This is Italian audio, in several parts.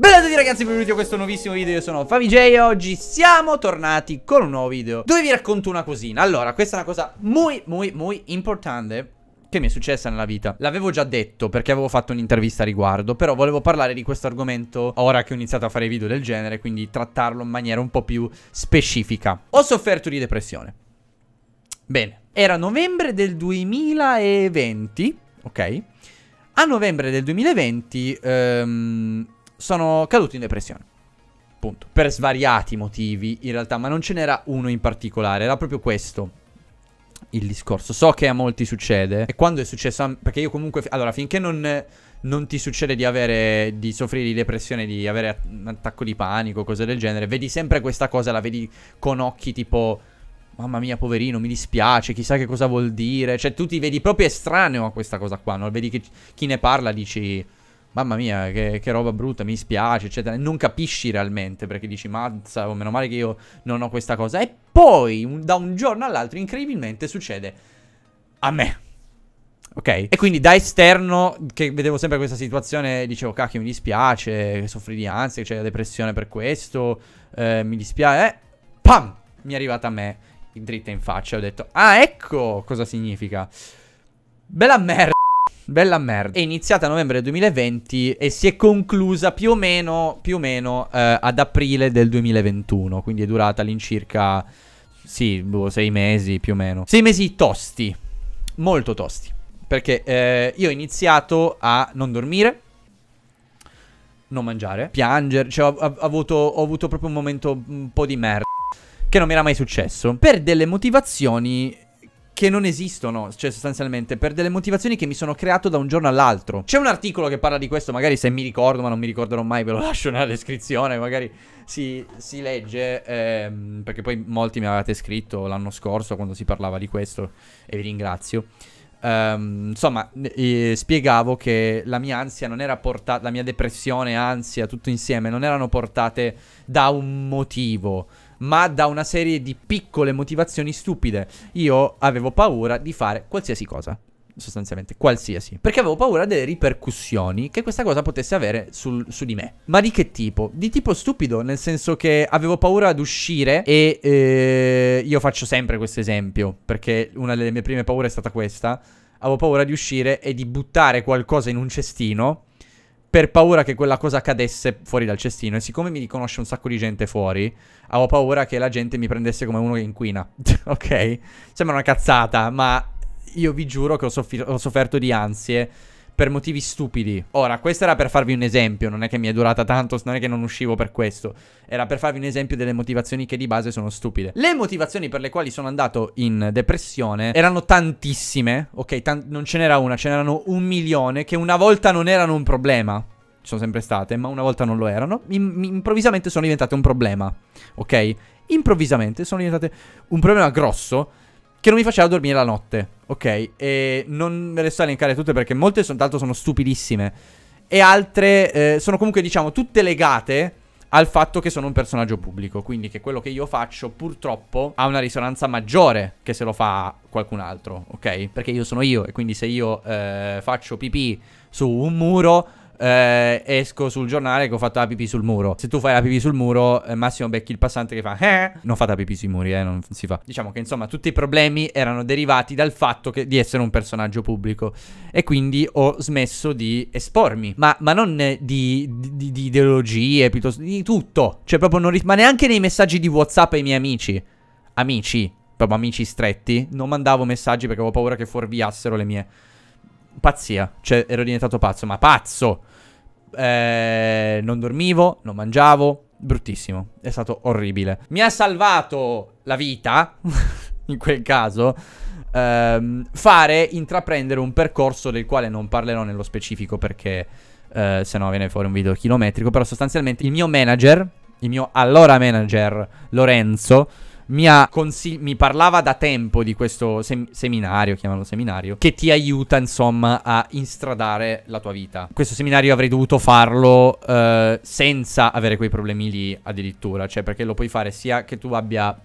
Bella a tutti ragazzi, benvenuti a questo nuovissimo video, io sono FaviJ e oggi siamo tornati con un nuovo video dove vi racconto una cosina Allora, questa è una cosa molto, molto, molto importante che mi è successa nella vita. L'avevo già detto perché avevo fatto un'intervista a riguardo, però volevo parlare di questo argomento ora che ho iniziato a fare video del genere, quindi trattarlo in maniera un po' più specifica. Ho sofferto di depressione. Bene, era novembre del 2020, ok? A novembre del 2020 ehm, sono caduto in depressione. Punto. Per svariati motivi, in realtà, ma non ce n'era uno in particolare, era proprio questo il discorso. So che a molti succede e quando è successo perché io comunque allora finché non, non ti succede di avere di soffrire di depressione, di avere un attacco di panico, cose del genere, vedi sempre questa cosa, la vedi con occhi tipo Mamma mia, poverino, mi dispiace, chissà che cosa vuol dire. Cioè, tu ti vedi proprio estraneo a questa cosa qua, non Vedi che chi ne parla dici mamma mia, che, che, roba brutta, mi spiace, eccetera. Non capisci realmente perché dici, mazza, o oh, meno male che io non ho questa cosa. E poi, un, da un giorno all'altro, incredibilmente succede a me. Ok? E quindi da esterno, che vedevo sempre questa situazione, dicevo, cacchio, mi dispiace, soffri di ansia, c'è la depressione per questo, eh, mi dispiace. Eh, pam! Mi è arrivata a me, dritta in faccia, ho detto, ah, ecco cosa significa. Bella merda. Bella merda. È iniziata a novembre 2020 e si è conclusa più o meno, più o meno eh, ad aprile del 2021. Quindi è durata all'incirca, sì, boh, sei mesi più o meno. Sei mesi tosti, molto tosti. Perché eh, io ho iniziato a non dormire, non mangiare, piangere. Cioè, ho, ho, avuto, ho avuto proprio un momento un po' di merda. Che non mi era mai successo. Per delle motivazioni che non esistono, cioè sostanzialmente, per delle motivazioni che mi sono creato da un giorno all'altro. C'è un articolo che parla di questo, magari se mi ricordo, ma non mi ricorderò mai, ve lo lascio nella descrizione, magari si, si legge, ehm, perché poi molti mi avevate scritto l'anno scorso quando si parlava di questo, e vi ringrazio. Um, insomma, eh, spiegavo che la mia ansia non era portata, la mia depressione, ansia, tutto insieme, non erano portate da un motivo ma da una serie di piccole motivazioni stupide. Io avevo paura di fare qualsiasi cosa sostanzialmente qualsiasi, perché avevo paura delle ripercussioni che questa cosa potesse avere sul, su di me. Ma di che tipo? Di tipo stupido, nel senso che avevo paura ad uscire e eh, io faccio sempre questo esempio, perché una delle mie prime paure è stata questa. Avevo paura di uscire e di buttare qualcosa in un cestino per paura che quella cosa cadesse fuori dal cestino. E siccome mi riconosce un sacco di gente fuori, avevo paura che la gente mi prendesse come uno che inquina. ok? Sembra una cazzata, ma io vi giuro che ho, ho sofferto di ansie per motivi stupidi. Ora, questo era per farvi un esempio, non è che mi è durata tanto, non è che non uscivo per questo. Era per farvi un esempio delle motivazioni che di base sono stupide. Le motivazioni per le quali sono andato in depressione erano tantissime, ok? Tan non ce n'era una, ce n'erano un milione che una volta non erano un problema sono sempre state, ma una volta non lo erano, improvvisamente sono diventate un problema, ok? Improvvisamente sono diventate un problema grosso che non mi faceva dormire la notte. Ok, e non me le sto a elencare tutte perché molte soltanto sono stupidissime. E altre eh, sono comunque, diciamo, tutte legate al fatto che sono un personaggio pubblico. Quindi che quello che io faccio, purtroppo, ha una risonanza maggiore che se lo fa qualcun altro, ok? Perché io sono io e quindi se io eh, faccio pipì su un muro eh, esco sul giornale che ho fatto la pipì sul muro. Se tu fai la pipì sul muro, eh, massimo becchi il passante che fa eh, non fate la pipì sui muri, eh, non si fa. Diciamo che insomma tutti i problemi erano derivati dal fatto che, di essere un personaggio pubblico e quindi ho smesso di espormi, ma, ma non di, di, di, ideologie, piuttosto di tutto. Cioè proprio non... ma neanche nei messaggi di WhatsApp ai miei amici. Amici, proprio amici stretti, non mandavo messaggi perché avevo paura che fuorviassero le mie pazzia. Cioè, ero diventato pazzo, ma pazzo! Eh, non dormivo, non mangiavo. Bruttissimo. È stato orribile. Mi ha salvato la vita, in quel caso, ehm, fare, intraprendere un percorso del quale non parlerò nello specifico perché... Eh, se no viene fuori un video chilometrico. Però sostanzialmente il mio manager, il mio allora manager Lorenzo, mi, consig- mi parlava da tempo di questo sem- seminario, chiamalo seminario, che ti aiuta insomma a instradare la tua vita. Questo seminario avrei dovuto farlo eh, senza avere quei problemi lì addirittura, cioè perché lo puoi fare sia che tu abbia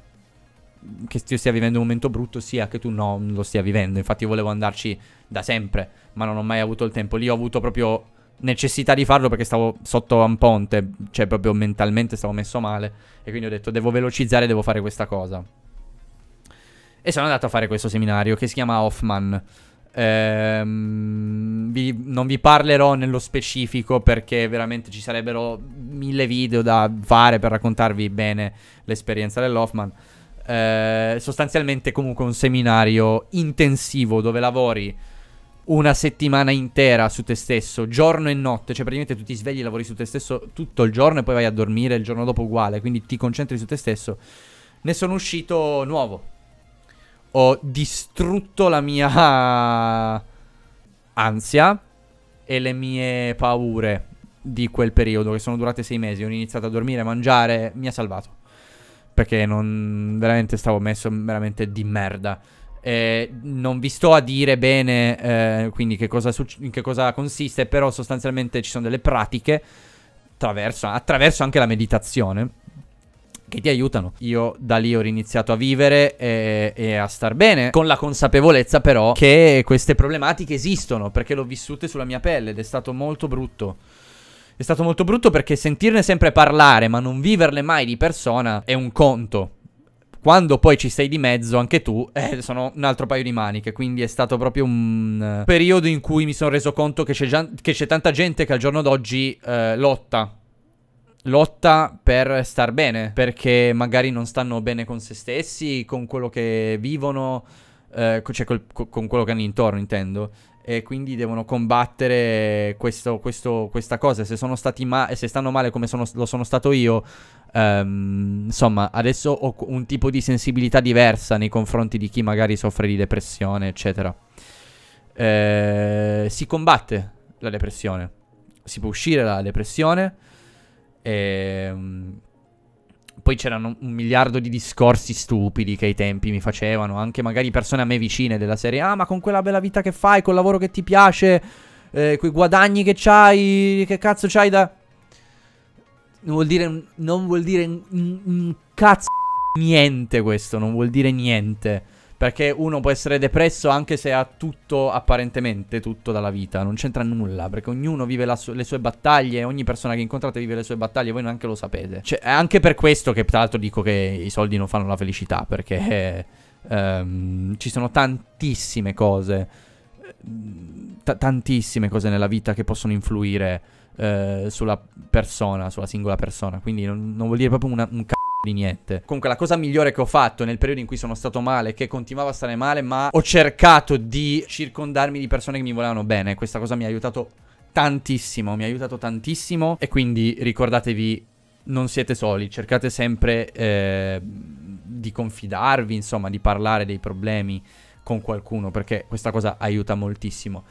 che tu stia vivendo un momento brutto sia che tu non lo stia vivendo. Infatti io volevo andarci da sempre, ma non ho mai avuto il tempo. Lì ho avuto proprio necessità di farlo perché stavo sotto a un ponte, cioè proprio mentalmente stavo messo male e quindi ho detto devo velocizzare, devo fare questa cosa. E sono andato a fare questo seminario che si chiama Hoffman. Ehm, vi, non vi parlerò nello specifico perché veramente ci sarebbero mille video da fare per raccontarvi bene l'esperienza dell'Hoffman. Ehm, sostanzialmente comunque un seminario intensivo dove lavori una settimana intera su te stesso, giorno e notte, cioè praticamente tu ti svegli e lavori su te stesso tutto il giorno e poi vai a dormire il giorno dopo uguale, quindi ti concentri su te stesso, ne sono uscito nuovo. Ho distrutto la mia ansia e le mie paure di quel periodo che sono durate sei mesi. Ho iniziato a dormire, a mangiare, mi ha salvato. Perché non veramente stavo messo veramente di merda. Eh, non vi sto a dire bene eh, quindi che cosa, in che cosa consiste, però sostanzialmente ci sono delle pratiche attraverso, attraverso anche la meditazione che ti aiutano. Io da lì ho iniziato a vivere e, e, a star bene, con la consapevolezza però che queste problematiche esistono, perché l'ho vissute sulla mia pelle ed è stato molto brutto. È stato molto brutto perché sentirne sempre parlare, ma non viverle mai di persona, è un conto. Quando poi ci sei di mezzo anche tu, eh, sono un altro paio di maniche, quindi è stato proprio un uh, periodo in cui mi sono reso conto che c'è, già, che c'è tanta gente che al giorno d'oggi uh, lotta lotta per star bene, perché magari non stanno bene con se stessi, con quello che vivono, eh, cioè col, con quello che hanno intorno, intendo e quindi devono combattere questo, questo, questa cosa. Se, sono stati ma- se stanno male come sono, lo sono stato io, ehm, insomma, adesso ho un tipo di sensibilità diversa nei confronti di chi magari soffre di depressione, eccetera. Eh, si combatte la depressione, si può uscire dalla depressione. E, ehm, poi c'erano un miliardo di discorsi stupidi che ai tempi mi facevano, anche magari persone a me vicine della serie. Ah, ma con quella bella vita che fai, col lavoro che ti piace, eh, quei guadagni che c'hai, che cazzo c'hai da... Non vuol dire, non vuol dire un, un, un cazzo niente questo, non vuol dire niente. Perché uno può essere depresso anche se ha tutto, apparentemente tutto dalla vita. Non c'entra nulla, perché ognuno vive su le sue battaglie, ogni persona che incontrate vive le sue battaglie, voi neanche lo sapete. Cioè, è anche per questo che tra l'altro dico che i soldi non fanno la felicità, perché eh, ehm, ci sono tantissime cose, t- tantissime cose nella vita che possono influire eh, sulla persona, sulla singola persona. Quindi non, non vuol dire proprio una, un c***o di niente. Comunque la cosa migliore che ho fatto nel periodo in cui sono stato male, che continuavo a stare male, ma ho cercato di circondarmi di persone che mi volevano bene. Questa cosa mi ha aiutato tantissimo, mi ha aiutato tantissimo e quindi ricordatevi non siete soli, cercate sempre eh, di confidarvi, insomma, di parlare dei problemi con qualcuno perché questa cosa aiuta moltissimo.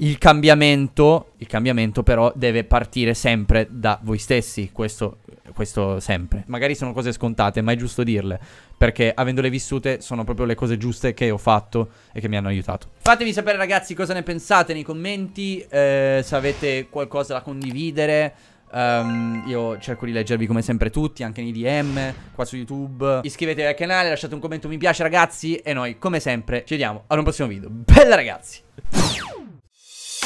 Il cambiamento, il cambiamento però deve partire sempre da voi stessi, questo, questo sempre. Magari sono cose scontate, ma è giusto dirle, perché avendole vissute sono proprio le cose giuste che ho fatto e che mi hanno aiutato. Fatemi sapere ragazzi cosa ne pensate nei commenti, eh, se avete qualcosa da condividere. Um, io cerco di leggervi come sempre tutti, anche nei DM, qua su YouTube. Iscrivetevi al canale, lasciate un commento, mi piace ragazzi e noi come sempre ci vediamo ad un prossimo video. Bella ragazzi!